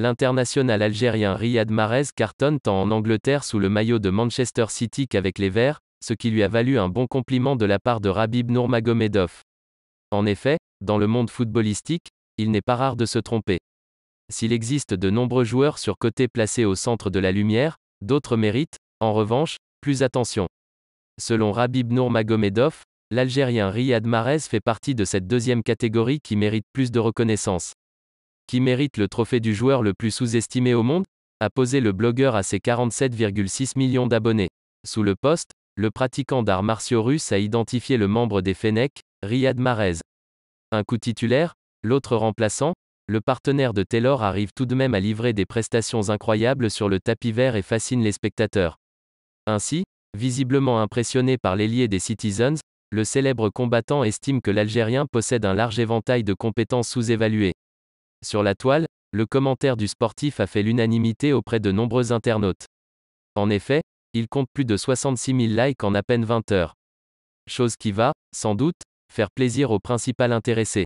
L'international algérien Riyad Mahrez cartonne tant en Angleterre sous le maillot de Manchester City qu'avec les Verts, ce qui lui a valu un bon compliment de la part de Rabib Nourmagomedov. En effet, dans le monde footballistique, il n'est pas rare de se tromper. S'il existe de nombreux joueurs sur côté placés au centre de la lumière, d'autres méritent, en revanche, plus attention. Selon Rabib Nourmagomedov, l'Algérien Riyad Mahrez fait partie de cette deuxième catégorie qui mérite plus de reconnaissance qui mérite le trophée du joueur le plus sous-estimé au monde, a posé le blogueur à ses 47,6 millions d'abonnés. Sous le poste, le pratiquant d'arts martiaux russe a identifié le membre des Fenech, Riyad Marez. Un coup titulaire, l'autre remplaçant, le partenaire de Taylor arrive tout de même à livrer des prestations incroyables sur le tapis vert et fascine les spectateurs. Ainsi, visiblement impressionné par l'ailier des Citizens, le célèbre combattant estime que l'Algérien possède un large éventail de compétences sous-évaluées. Sur la toile, le commentaire du sportif a fait l'unanimité auprès de nombreux internautes. En effet, il compte plus de 66 000 likes en à peine 20 heures. Chose qui va, sans doute, faire plaisir au principal intéressé.